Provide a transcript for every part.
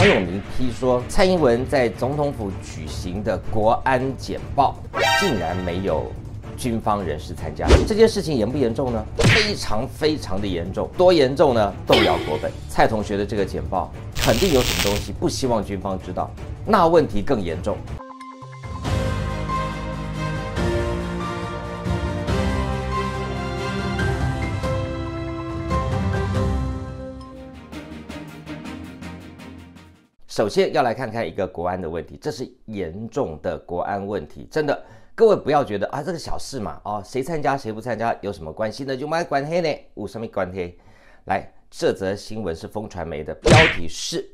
黄永明批说，蔡英文在总统府举行的国安简报，竟然没有军方人士参加，这件事情严不严重呢？非常非常的严重，多严重呢？动摇国本。蔡同学的这个简报肯定有什么东西不希望军方知道，那问题更严重。首先要来看看一个国安的问题，这是严重的国安问题，真的，各位不要觉得啊这个小事嘛，哦谁参加谁不参加有什么关系呢？就卖关黑呢，五上面关黑。来，这则新闻是风传媒的，标题是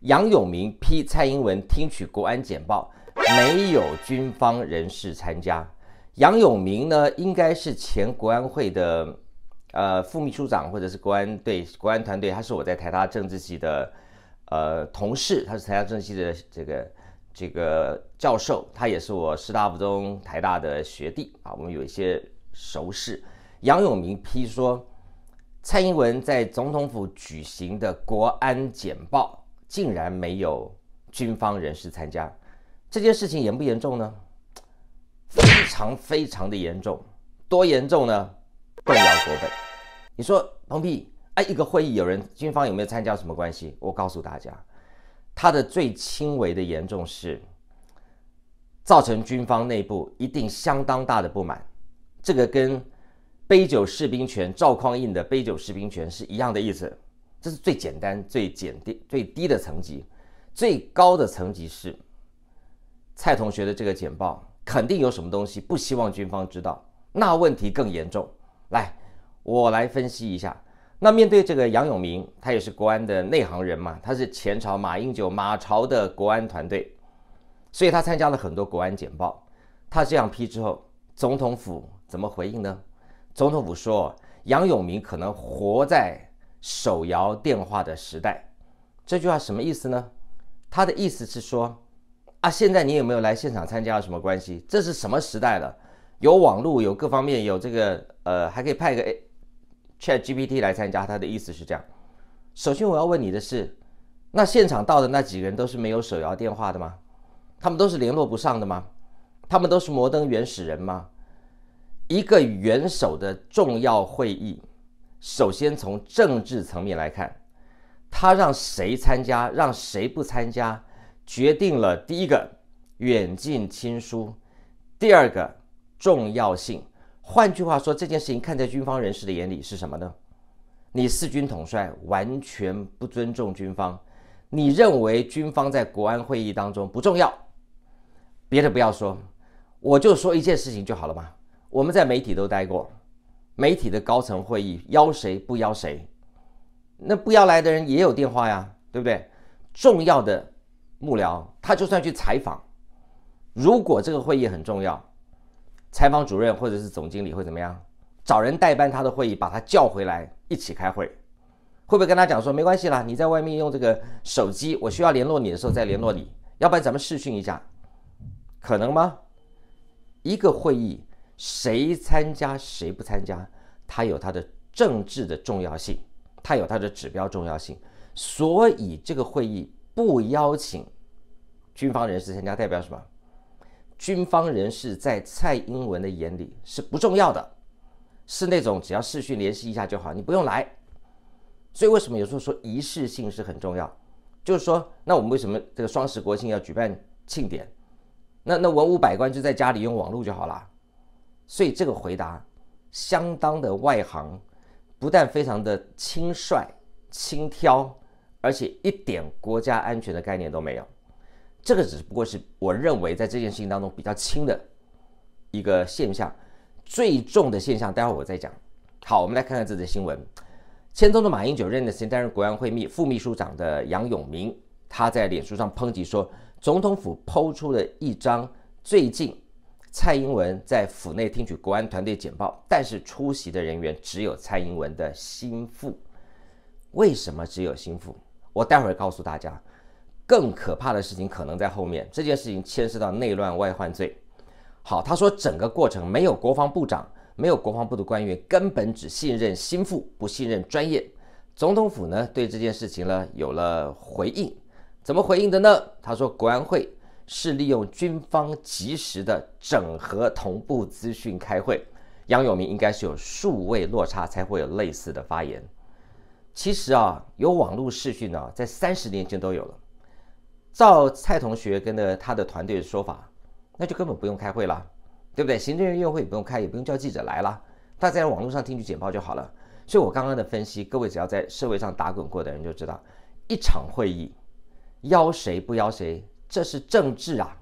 杨永明批蔡英文听取国安简报，没有军方人士参加。杨永明呢，应该是前国安会的呃副秘书长或者是国安队国安团队，他是我在台大政治系的。呃，同事，他是台大政系的这个这个教授，他也是我师大附中、台大的学弟啊，我们有一些熟识。杨永明批说，蔡英文在总统府举行的国安简报，竟然没有军方人士参加，这件事情严不严重呢？非常非常的严重，多严重呢？动摇国本。你说，彭批。哎，一个会议，有人军方有没有参加？什么关系？我告诉大家，他的最轻微的严重是造成军方内部一定相当大的不满。这个跟“杯酒释兵权”赵匡胤的“杯酒释兵权”是一样的意思。这是最简单、最简、低最低的层级。最高的层级是蔡同学的这个简报，肯定有什么东西不希望军方知道，那问题更严重。来，我来分析一下。那面对这个杨永明，他也是国安的内行人嘛，他是前朝马英九马朝的国安团队，所以他参加了很多国安简报。他这样批之后，总统府怎么回应呢？总统府说杨永明可能活在手摇电话的时代。这句话什么意思呢？他的意思是说啊，现在你有没有来现场参加什么关系？这是什么时代了？有网络，有各方面，有这个呃，还可以派个诶。ChatGPT 来参加，他的意思是这样：首先我要问你的是，那现场到的那几个人都是没有手摇电话的吗？他们都是联络不上的吗？他们都是摩登原始人吗？一个元首的重要会议，首先从政治层面来看，他让谁参加，让谁不参加，决定了第一个远近亲疏，第二个重要性。换句话说，这件事情看在军方人士的眼里是什么呢？你四军统帅完全不尊重军方，你认为军方在国安会议当中不重要，别的不要说，我就说一件事情就好了嘛。我们在媒体都待过，媒体的高层会议邀谁不邀谁，那不要来的人也有电话呀，对不对？重要的幕僚他就算去采访，如果这个会议很重要。采访主任或者是总经理会怎么样？找人代班他的会议，把他叫回来一起开会，会不会跟他讲说没关系啦，你在外面用这个手机，我需要联络你的时候再联络你，要不然咱们试训一下，可能吗？一个会议谁参加谁不参加，它有它的政治的重要性，它有它的指标重要性，所以这个会议不邀请军方人士参加，代表什么？军方人士在蔡英文的眼里是不重要的，是那种只要视讯联系一下就好，你不用来。所以为什么有时候说仪式性是很重要？就是说，那我们为什么这个双十国庆要举办庆典？那那文武百官就在家里用网络就好了。所以这个回答相当的外行，不但非常的轻率轻佻，而且一点国家安全的概念都没有。这个只不过是我认为在这件事情当中比较轻的一个现象，最重的现象待会儿我再讲。好，我们来看看这则新闻。前总统马英九任的时间担任国安会秘副秘书长的杨永明，他在脸书上抨击说，总统府抛出了一张最近蔡英文在府内听取国安团队简报，但是出席的人员只有蔡英文的心腹，为什么只有心腹？我待会儿告诉大家。更可怕的事情可能在后面，这件事情牵涉到内乱外患罪。好，他说整个过程没有国防部长，没有国防部的官员，根本只信任心腹，不信任专业。总统府呢对这件事情呢有了回应，怎么回应的呢？他说国安会是利用军方及时的整合同步资讯开会。杨永明应该是有数位落差才会有类似的发言。其实啊，有网络视讯啊，在三十年前都有了。照蔡同学跟的他的团队的说法，那就根本不用开会了，对不对？行政院院会也不用开，也不用叫记者来了，大家在网络上听取简报就好了。所以，我刚刚的分析，各位只要在社会上打滚过的人就知道，一场会议邀谁不邀谁，这是政治啊，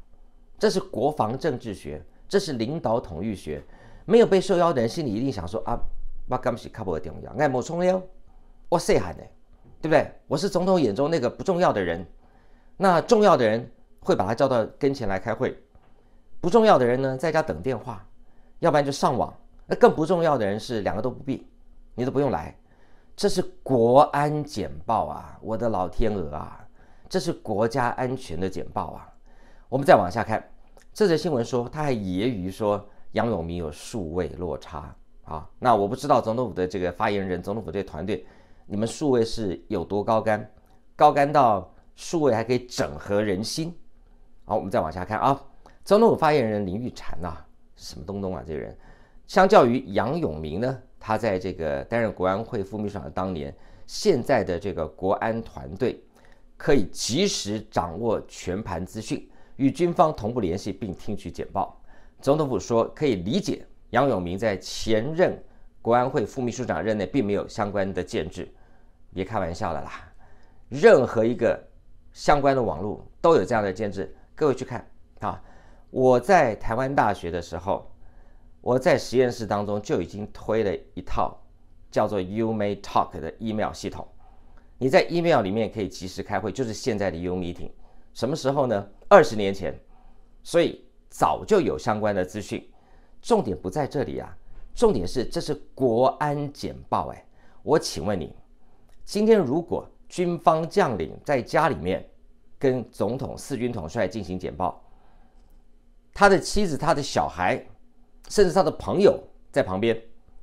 这是国防政治学，这是领导统御学。没有被受邀的人心里一定想说啊，我干不起不布的电话，爱冒充哟，我谁还呢？对不对？我是总统眼中那个不重要的人。那重要的人会把他叫到跟前来开会，不重要的人呢，在家等电话，要不然就上网。那更不重要的人是两个都不必，你都不用来。这是国安简报啊，我的老天鹅啊，这是国家安全的简报啊。我们再往下看，这则新闻说他还揶揄说杨永明有数位落差啊。那我不知道总统府的这个发言人，总统府这团队，你们数位是有多高干，高干到？数位还可以整合人心。好，我们再往下看啊。总统府发言人林玉婵呐，什么东东啊？这个人，相较于杨永明呢，他在这个担任国安会副秘书长的当年，现在的这个国安团队可以及时掌握全盘资讯，与军方同步联系并听取简报。总统府说可以理解杨永明在前任国安会副秘书长任内并没有相关的建制。别开玩笑的啦，任何一个。相关的网络都有这样的机制，各位去看啊！我在台湾大学的时候，我在实验室当中就已经推了一套叫做 You May Talk 的 email 系统，你在 email 里面可以及时开会，就是现在的 You Meeting。什么时候呢？二十年前，所以早就有相关的资讯。重点不在这里啊，重点是这是国安简报。哎，我请问你，今天如果？军方将领在家里面跟总统、四军统帅进行简报，他的妻子、他的小孩，甚至他的朋友在旁边，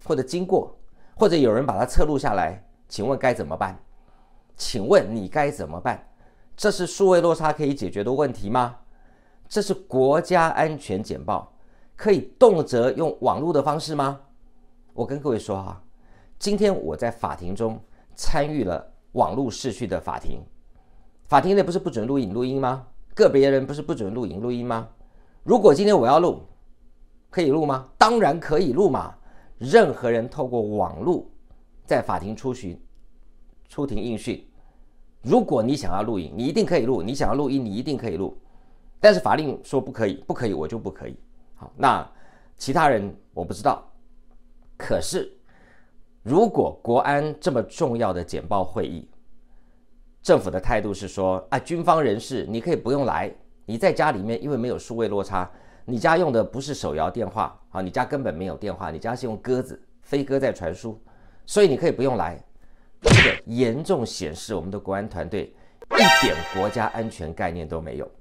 或者经过，或者有人把他侧录下来，请问该怎么办？请问你该怎么办？这是数位落差可以解决的问题吗？这是国家安全简报可以动辄用网络的方式吗？我跟各位说哈，今天我在法庭中参与了。网络试讯的法庭，法庭内不是不准录音录音吗？个别人不是不准录音录音吗？如果今天我要录，可以录吗？当然可以录嘛！任何人透过网络在法庭出巡、出庭应讯，如果你想要录音，你一定可以录；你想要录音，你一定可以录。但是法令说不可以，不可以，我就不可以。好，那其他人我不知道，可是。如果国安这么重要的简报会议，政府的态度是说啊，军方人士你可以不用来，你在家里面因为没有数位落差，你家用的不是手摇电话啊，你家根本没有电话，你家是用鸽子飞鸽在传输，所以你可以不用来，这个严重显示我们的国安团队一点国家安全概念都没有。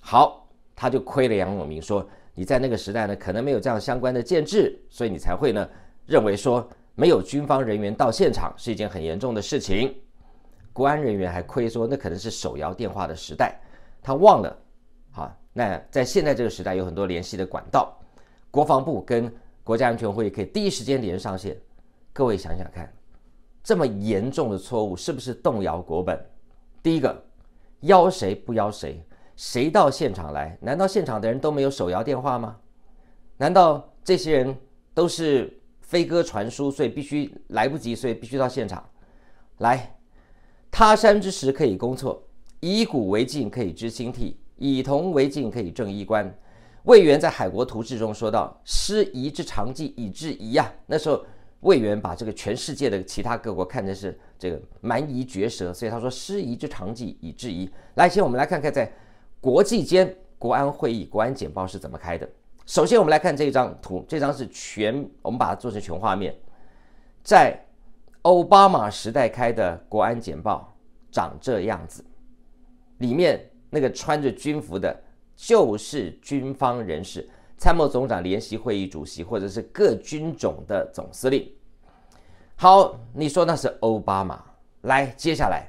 好，他就亏了杨永明说你在那个时代呢，可能没有这样相关的建制，所以你才会呢认为说。没有军方人员到现场是一件很严重的事情。国安人员还亏说那可能是手摇电话的时代，他忘了，啊，那在现在这个时代有很多联系的管道，国防部跟国家安全会议可以第一时间连上线。各位想想看，这么严重的错误是不是动摇国本？第一个，邀谁不邀谁，谁到现场来？难道现场的人都没有手摇电话吗？难道这些人都是？飞鸽传书，所以必须来不及，所以必须到现场来。他山之石可以攻错，以古为镜可以知兴替，以铜为镜可以正衣冠。魏源在《海国图志》中说到：“师夷之长技以制夷。”呀，那时候魏源把这个全世界的其他各国看成是这个蛮夷绝舌，所以他说“师夷之长技以制夷”。来，先我们来看看在国际间国安会议、国安简报是怎么开的。首先，我们来看这一张图，这张是全，我们把它做成全画面，在奥巴马时代开的国安简报长这样子，里面那个穿着军服的就是军方人士，参谋总长、联席会议主席或者是各军种的总司令。好，你说那是奥巴马。来，接下来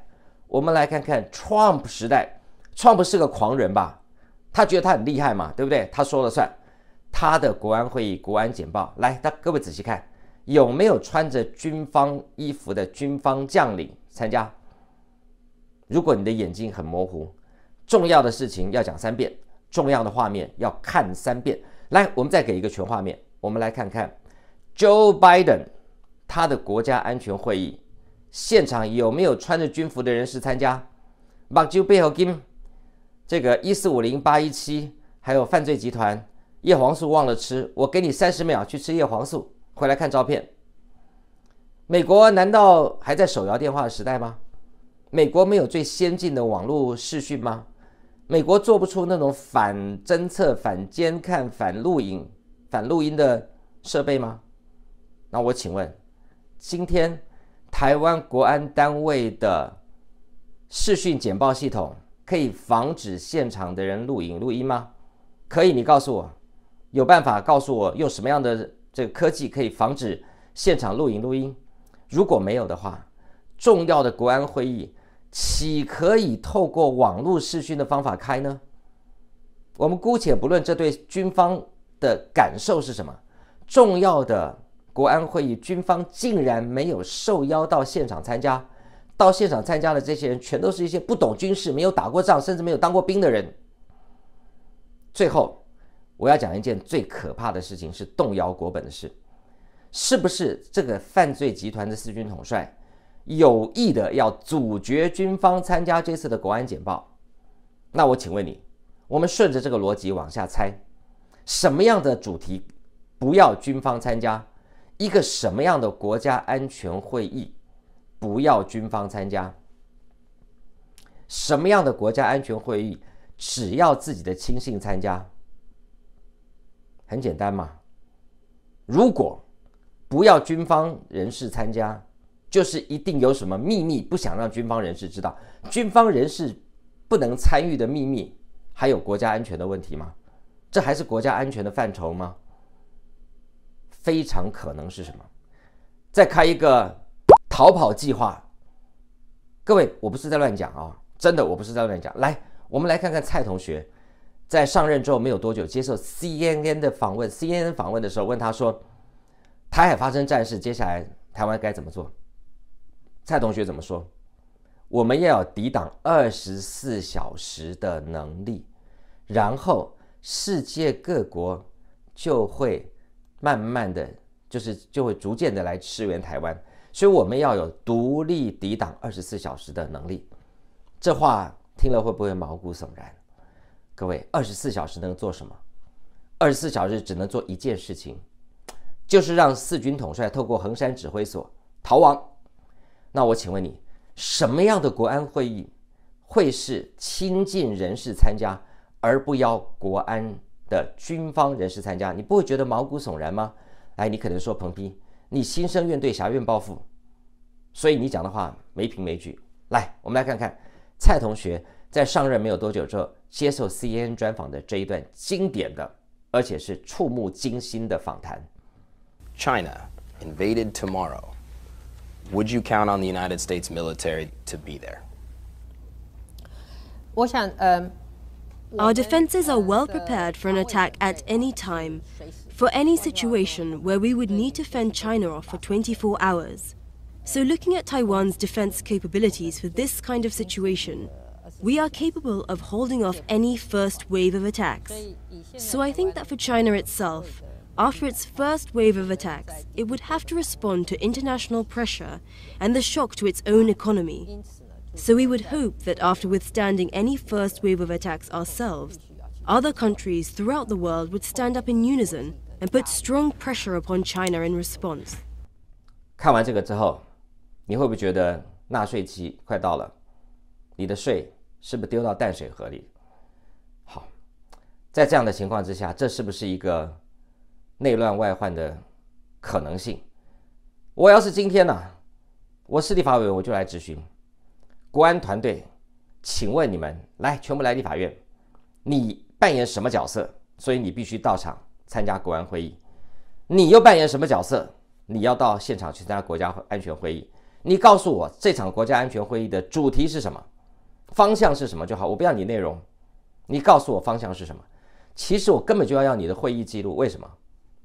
我们来看看 Trump 时代，Trump 是个狂人吧？他觉得他很厉害嘛，对不对？他说了算。他的国安会议、国安简报来，大各位仔细看，有没有穿着军方衣服的军方将领参加？如果你的眼睛很模糊，重要的事情要讲三遍，重要的画面要看三遍。来，我们再给一个全画面，我们来看看 Joe Biden 他的国家安全会议现场有没有穿着军服的人士参加？目睭贝尔金，这个一四五零八一七还有犯罪集团。叶黄素忘了吃，我给你三十秒去吃叶黄素，回来看照片。美国难道还在手摇电话的时代吗？美国没有最先进的网络视讯吗？美国做不出那种反侦测、反监看、反录影、反录音的设备吗？那我请问，今天台湾国安单位的视讯简报系统可以防止现场的人录影录音吗？可以，你告诉我。有办法告诉我用什么样的这个科技可以防止现场录影录音？如果没有的话，重要的国安会议岂可以透过网络视讯的方法开呢？我们姑且不论这对军方的感受是什么，重要的国安会议，军方竟然没有受邀到现场参加，到现场参加的这些人全都是一些不懂军事、没有打过仗、甚至没有当过兵的人。最后。我要讲一件最可怕的事情，是动摇国本的事，是不是这个犯罪集团的四军统帅有意的要阻绝军方参加这次的国安简报？那我请问你，我们顺着这个逻辑往下猜，什么样的主题不要军方参加？一个什么样的国家安全会议不要军方参加？什么样的国家安全会议只要自己的亲信参加？很简单嘛，如果不要军方人士参加，就是一定有什么秘密不想让军方人士知道，军方人士不能参与的秘密，还有国家安全的问题吗？这还是国家安全的范畴吗？非常可能是什么？再开一个逃跑计划。各位，我不是在乱讲啊，真的，我不是在乱讲。来，我们来看看蔡同学。在上任之后没有多久，接受 CNN 的访问，CNN 访问的时候问他说：“台海发生战事，接下来台湾该怎么做？”蔡同学怎么说：“我们要有抵挡二十四小时的能力，然后世界各国就会慢慢的，就是就会逐渐的来支援台湾，所以我们要有独立抵挡二十四小时的能力。”这话听了会不会毛骨悚然？各位，二十四小时能做什么？二十四小时只能做一件事情，就是让四军统帅透过衡山指挥所逃亡。那我请问你，什么样的国安会议会是亲近人士参加而不邀国安的军方人士参加？你不会觉得毛骨悚然吗？哎，你可能说彭斌，你心生怨对侠怨报复，所以你讲的话没凭没据。来，我们来看看。蔡同学在上任没有多久之后，接受 CNN 专访的这一段经典的，而且是触目惊心的访谈：“China invaded tomorrow. Would you count on the United States military to be there?” our defenses are well prepared for an attack at any time, for any situation where we would need to fend China off for 24 hours. So looking at Taiwan's defense capabilities for this kind of situation, we are capable of holding off any first wave of attacks. So I think that for China itself, after its first wave of attacks, it would have to respond to international pressure and the shock to its own economy. So we would hope that after withstanding any first wave of attacks ourselves, other countries throughout the world would stand up in unison and put strong pressure upon China in response. 看完这个之后，你会不会觉得纳税期快到了，你的税是不是丢到淡水河里？好，在这样的情况之下，这是不是一个内乱外患的可能性？我要是今天呢，我是立法委员，我就来质询国安团队，请问你们来全部来立法院，你扮演什么角色？所以你必须到场参加国安会议，你又扮演什么角色？你要到现场去参加国家安全会议？你告诉我这场国家安全会议的主题是什么，方向是什么就好，我不要你内容，你告诉我方向是什么。其实我根本就要要你的会议记录，为什么？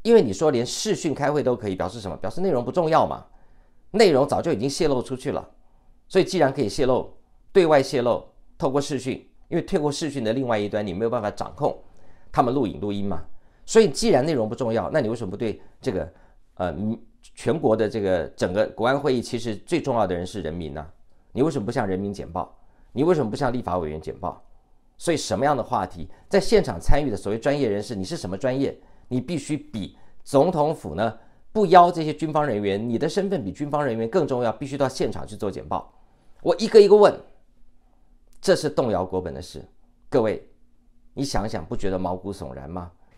因为你说连视讯开会都可以，表示什么？表示内容不重要嘛？内容早就已经泄露出去了，所以既然可以泄露，对外泄露，透过视讯，因为透过视讯的另外一端你没有办法掌控，他们录影录音嘛，所以既然内容不重要，那你为什么不对这个呃？全国的这个整个国安会议，其实最重要的人是人民呢，你为什么不向人民简报？你为什么不向立法委员简报？所以什么样的话题，在现场参与的所谓专业人士，你是什么专业？你必须比总统府呢不邀这些军方人员，你的身份比军方人员更重要，必须到现场去做简报。我一个一个问，这是动摇国本的事。各位，你想想，不觉得毛骨悚然吗？